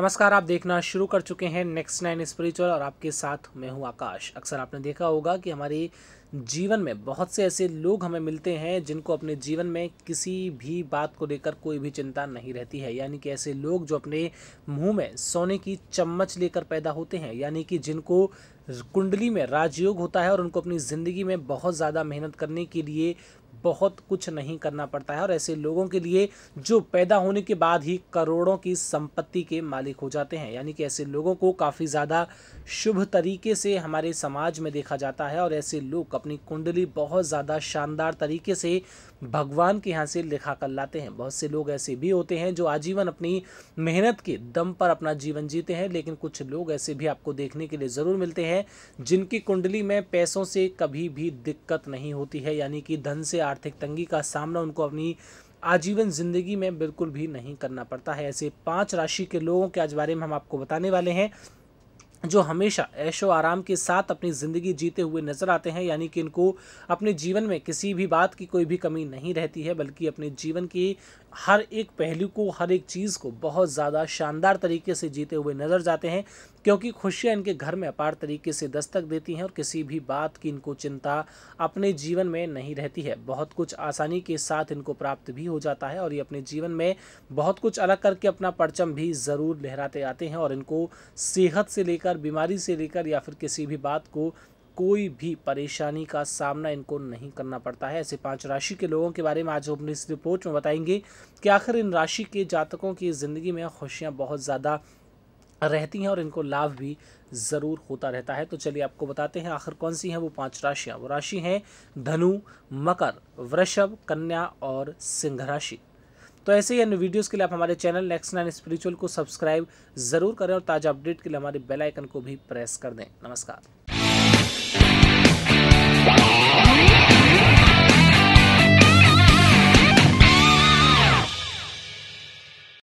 नमस्कार आप देखना शुरू कर चुके हैं नेक्स्ट नाइन स्पिरिचुअल और आपके साथ मैं हूं आकाश अक्सर आपने देखा होगा कि हमारे जीवन में बहुत से ऐसे लोग हमें मिलते हैं जिनको अपने जीवन में किसी भी बात को लेकर कोई भी चिंता नहीं रहती है यानी कि ऐसे लोग जो अपने मुंह में सोने की चम्मच लेकर पैदा होते हैं यानी कि जिनको कुंडली में राजयोग होता है और उनको अपनी ज़िंदगी में बहुत ज़्यादा मेहनत करने के लिए बहुत कुछ नहीं करना पड़ता है और ऐसे लोगों के लिए जो पैदा होने के बाद ही करोड़ों की संपत्ति के मालिक हो जाते हैं यानी कि ऐसे लोगों को काफ़ी ज़्यादा शुभ तरीके से हमारे समाज में देखा जाता है और ऐसे लोग अपनी कुंडली बहुत ज़्यादा शानदार तरीके से भगवान के यहाँ से लिखा कर लाते हैं बहुत से लोग ऐसे भी होते हैं जो आजीवन अपनी मेहनत के दम पर अपना जीवन जीते हैं लेकिन कुछ लोग ऐसे भी आपको देखने के लिए ज़रूर मिलते हैं जिनकी कुंडली में पैसों से कभी भी दिक्कत नहीं होती है यानी कि धन से आर्थिक तंगी का सामना उनको अपनी आजीवन ज़िंदगी में बिल्कुल भी नहीं करना पड़ता है ऐसे पांच राशि के लोगों के आज बारे में हम आपको बताने वाले हैं जो हमेशा ऐशो आराम के साथ अपनी ज़िंदगी जीते हुए नज़र आते हैं यानी कि इनको अपने जीवन में किसी भी बात की कोई भी कमी नहीं रहती है बल्कि अपने जीवन की हर एक पहलू को हर एक चीज़ को बहुत ज़्यादा शानदार तरीके से जीते हुए नज़र जाते हैं क्योंकि खुशियाँ इनके घर में अपार तरीके से दस्तक देती हैं और किसी भी बात की इनको चिंता अपने जीवन में नहीं रहती है बहुत कुछ आसानी के साथ इनको प्राप्त भी हो जाता है और ये अपने जीवन में बहुत कुछ अलग करके अपना परचम भी ज़रूर लहराते आते हैं और इनको सेहत से लेकर लेकर बीमारी से लेकर या फिर किसी भी बात को कोई भी परेशानी का सामना इनको नहीं करना पड़ता है ऐसे पांच राशि के लोगों के बारे में आज हम इस रिपोर्ट में बताएंगे कि आखिर इन राशि के जातकों की ज़िंदगी में खुशियाँ बहुत ज़्यादा रहती हैं और इनको लाभ भी ज़रूर होता रहता है तो चलिए आपको बताते हैं आखिर कौन सी हैं वो पांच राशियाँ वो राशि हैं धनु मकर वृषभ कन्या और सिंह राशि तो ऐसे ही अन्य वीडियोज़ के लिए आप हमारे चैनल नेक्स्ट नाइन स्पिरिचुअल को सब्सक्राइब ज़रूर करें और ताज़ा अपडेट के लिए हमारे बेल आइकन को भी प्रेस कर दें नमस्कार